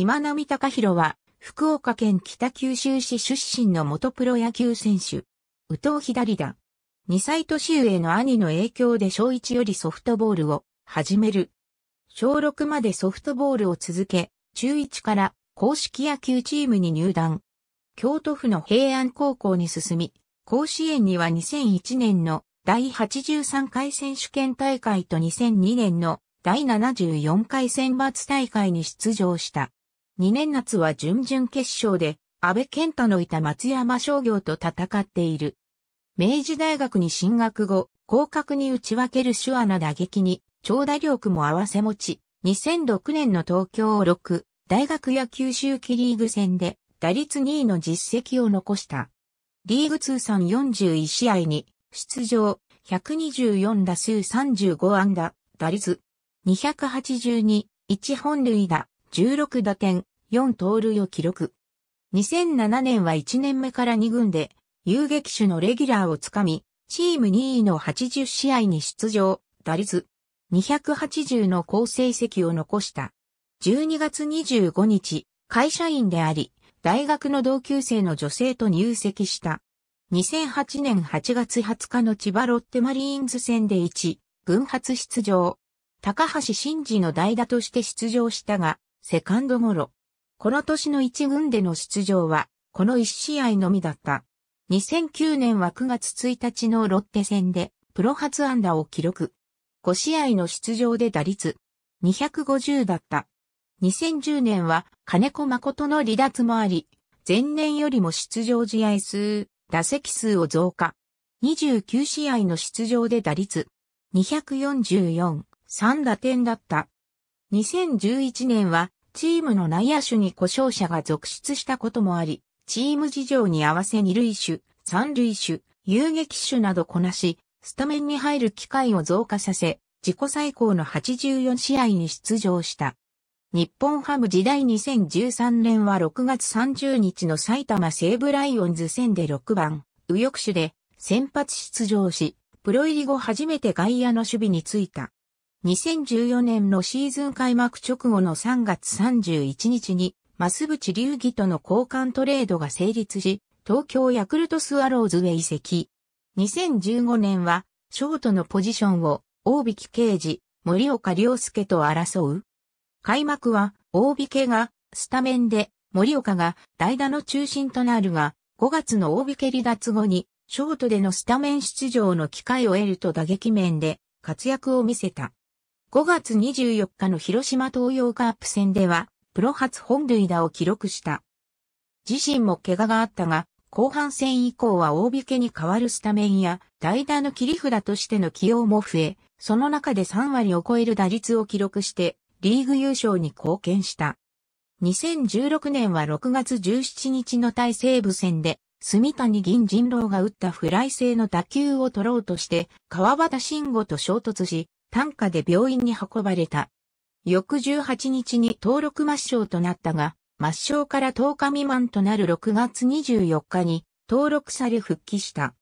今波隆弘は、福岡県北九州市出身の元プロ野球選手。宇藤左だ。2歳年上の兄の影響で小1よりソフトボールを始める。小6までソフトボールを続け、中1から公式野球チームに入団。京都府の平安高校に進み、甲子園には2001年の第83回選手権大会と2002年の第74回選抜大会に出場した。2年夏は準々決勝で、安倍健太のいた松山商業と戦っている。明治大学に進学後、広角に打ち分ける手話な打撃に、長打力も合わせ持ち、2006年の東京6大学野球周期リーグ戦で打率2位の実績を残した。リーグ通算41試合に出場、124打数35安打、打率282、1本塁打、16打点、4盗塁を記録。2007年は1年目から2軍で、遊撃手のレギュラーをつかみ、チーム2位の80試合に出場、打率280の好成績を残した。12月25日、会社員であり、大学の同級生の女性と入籍した。2008年8月20日の千葉ロッテマリーンズ戦で1、分発出場。高橋真嗣の代打として出場したが、セカンドゴロ。この年の一軍での出場は、この一試合のみだった。2009年は9月1日のロッテ戦で、プロ初安打を記録。5試合の出場で打率、250だった。2010年は金子誠の離脱もあり、前年よりも出場試合数、打席数を増加。29試合の出場で打率、244、3打点だった。2011年はチームの内野手に故障者が続出したこともあり、チーム事情に合わせ二塁手、三塁手、遊撃手などこなし、スタメンに入る機会を増加させ、自己最高の84試合に出場した。日本ハム時代2013年は6月30日の埼玉西武ライオンズ戦で6番、右翼手で先発出場し、プロ入り後初めて外野の守備についた。2014年のシーズン開幕直後の3月31日に、増淵隆義との交換トレードが成立し、東京ヤクルトスワローズへ移籍。2015年は、ショートのポジションを、大引刑事、森岡良介と争う。開幕は、大引けが、スタメンで、森岡が代打の中心となるが、5月の大引け離脱後に、ショートでのスタメン出場の機会を得ると打撃面で活躍を見せた。5月24日の広島東洋カープ戦では、プロ初本塁打を記録した。自身も怪我があったが、後半戦以降は大引けに変わるスタメンや、代打の切り札としての起用も増え、その中で3割を超える打率を記録して、リーグ優勝に貢献した。2016年は6月17日の対西部戦で、住谷銀人郎が打ったフライ製の打球を取ろうとして、川端慎吾と衝突し、担架で病院に運ばれた。翌18日に登録抹消となったが、抹消から10日未満となる6月24日に登録され復帰した。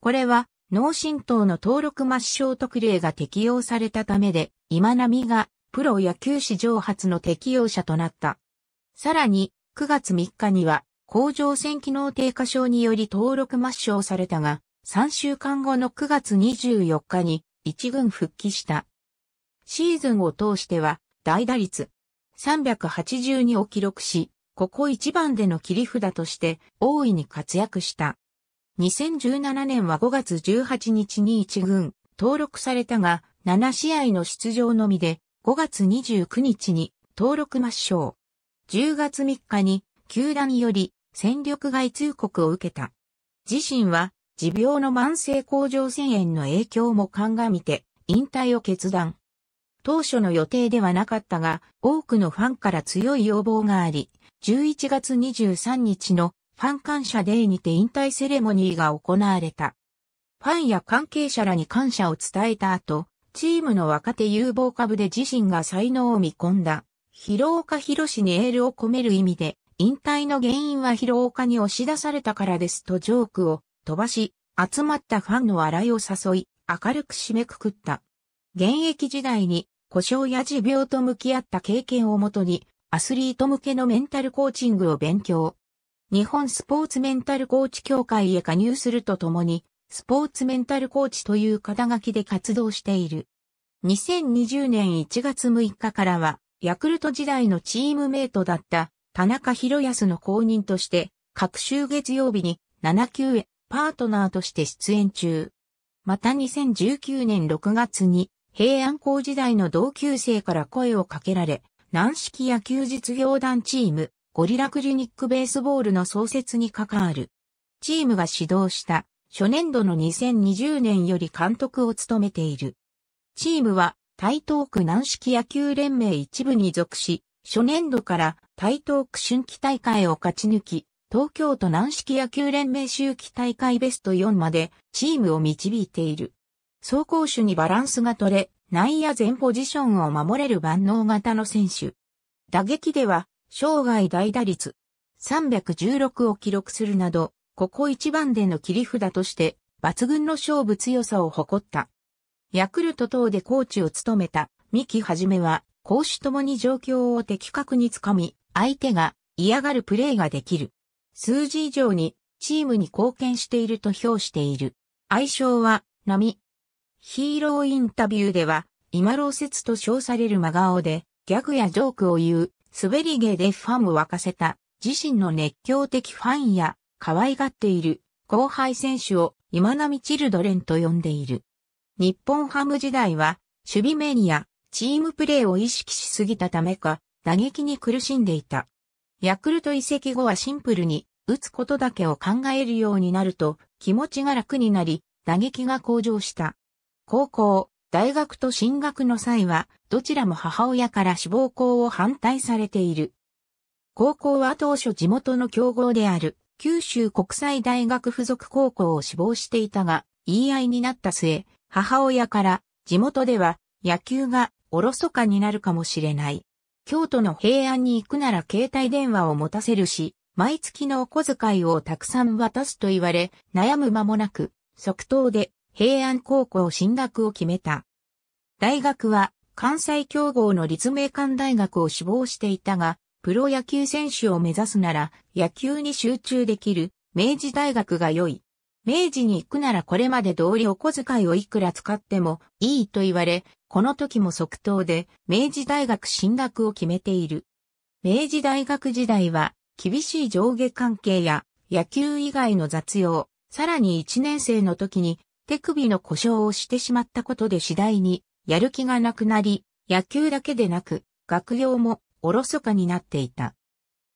これは脳震盪の登録抹消特例が適用されたためで、今波がプロ野球史上初の適用者となった。さらに、9月3日には、甲状腺機能低下症により登録抹消されたが、3週間後の9月24日に一軍復帰した。シーズンを通しては、代打率382を記録し、ここ一番での切り札として大いに活躍した。2017年は5月18日に一軍登録されたが、7試合の出場のみで5月29日に登録抹消。10月3日に球団より戦力外通告を受けた。自身は持病の慢性甲状腺炎の影響も鑑みて、引退を決断。当初の予定ではなかったが、多くのファンから強い要望があり、11月23日のファン感謝デーにて引退セレモニーが行われた。ファンや関係者らに感謝を伝えた後、チームの若手有望株で自身が才能を見込んだ、広岡博士にエールを込める意味で、引退の原因は広岡に押し出されたからですとジョークを飛ばし、集まったファンの笑いを誘い、明るく締めくくった。現役時代に故障や持病と向き合った経験をもとに、アスリート向けのメンタルコーチングを勉強。日本スポーツメンタルコーチ協会へ加入するとともに、スポーツメンタルコーチという肩書きで活動している。2020年1月6日からは、ヤクルト時代のチームメイトだった田中博康の公認として、各週月曜日に7級へパートナーとして出演中。また2019年6月に平安校時代の同級生から声をかけられ、軟式野球実業団チーム、ゴリラクリニックベースボールの創設に関わる。チームが指導した初年度の2020年より監督を務めている。チームは台東区軟式野球連盟一部に属し、初年度から台東区春季大会を勝ち抜き、東京都軟式野球連盟周期大会ベスト4までチームを導いている。走攻手にバランスが取れ、内野全ポジションを守れる万能型の選手。打撃では、生涯大打率316を記録するなど、ここ一番での切り札として、抜群の勝負強さを誇った。ヤクルト等でコーチを務めた三木はじめは、攻守ともに状況を的確につかみ、相手が嫌がるプレーができる。数字以上にチームに貢献していると評している。愛称は、波。ヒーローインタビューでは、今老説と称される真顔で、ギャグやジョークを言う、滑り芸でファンを沸かせた、自身の熱狂的ファンや、可愛がっている、後輩選手を、今波チルドレンと呼んでいる。日本ハム時代は、守備面や、チームプレーを意識しすぎたためか、打撃に苦しんでいた。ヤクルト移籍後はシンプルに、打つことだけを考えるようになると、気持ちが楽になり、打撃が向上した。高校、大学と進学の際は、どちらも母親から志望校を反対されている。高校は当初地元の強豪である、九州国際大学附属高校を志望していたが、言い合いになった末、母親から、地元では野球がおろそかになるかもしれない。京都の平安に行くなら携帯電話を持たせるし、毎月のお小遣いをたくさん渡すと言われ、悩む間もなく、即答で平安高校進学を決めた。大学は関西競合の立命館大学を志望していたが、プロ野球選手を目指すなら野球に集中できる明治大学が良い。明治に行くならこれまで通りお小遣いをいくら使ってもいいと言われ、この時も即答で、明治大学進学を決めている。明治大学時代は、厳しい上下関係や、野球以外の雑用、さらに1年生の時に、手首の故障をしてしまったことで次第に、やる気がなくなり、野球だけでなく、学業もおろそかになっていた。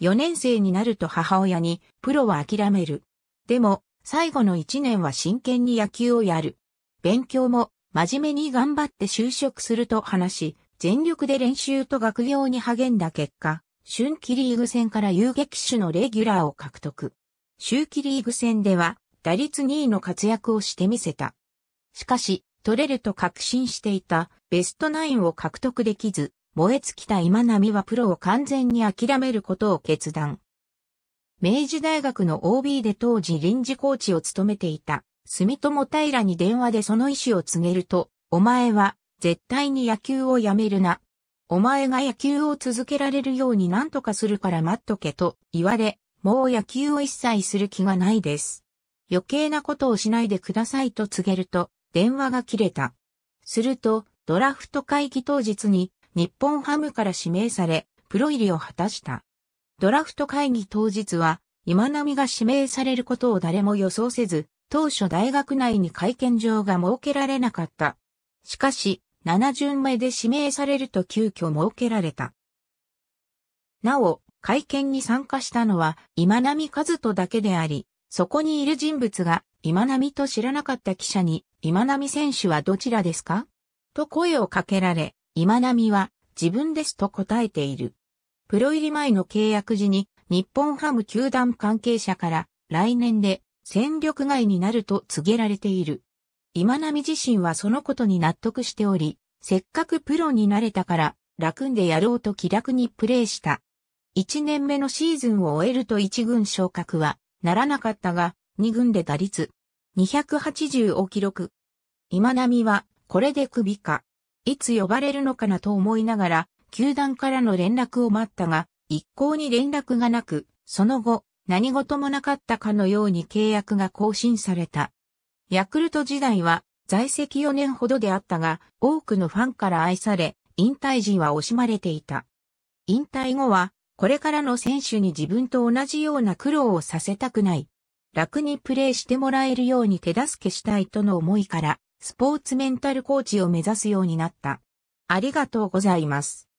4年生になると母親に、プロは諦める。でも、最後の1年は真剣に野球をやる。勉強も真面目に頑張って就職すると話し、全力で練習と学業に励んだ結果、春季リーグ戦から遊撃手のレギュラーを獲得。秋季リーグ戦では打率2位の活躍をしてみせた。しかし、取れると確信していたベストナインを獲得できず、燃え尽きた今波はプロを完全に諦めることを決断。明治大学の OB で当時臨時コーチを務めていた住友平に電話でその意思を告げると、お前は絶対に野球をやめるな。お前が野球を続けられるように何とかするから待っとけと言われ、もう野球を一切する気がないです。余計なことをしないでくださいと告げると、電話が切れた。すると、ドラフト会議当日に日本ハムから指名され、プロ入りを果たした。ドラフト会議当日は、今波が指名されることを誰も予想せず、当初大学内に会見場が設けられなかった。しかし、7巡目で指名されると急遽設けられた。なお、会見に参加したのは今波和人だけであり、そこにいる人物が今波と知らなかった記者に、今波選手はどちらですかと声をかけられ、今波は自分ですと答えている。プロ入り前の契約時に日本ハム球団関係者から来年で戦力外になると告げられている。今波自身はそのことに納得しており、せっかくプロになれたから、楽んでやろうと気楽にプレーした。1年目のシーズンを終えると1軍昇格はならなかったが、2軍で打率280を記録。今波はこれで首か。いつ呼ばれるのかなと思いながら、球団からの連絡を待ったが、一向に連絡がなく、その後、何事もなかったかのように契約が更新された。ヤクルト時代は在籍4年ほどであったが、多くのファンから愛され、引退時は惜しまれていた。引退後は、これからの選手に自分と同じような苦労をさせたくない。楽にプレーしてもらえるように手助けしたいとの思いから、スポーツメンタルコーチを目指すようになった。ありがとうございます。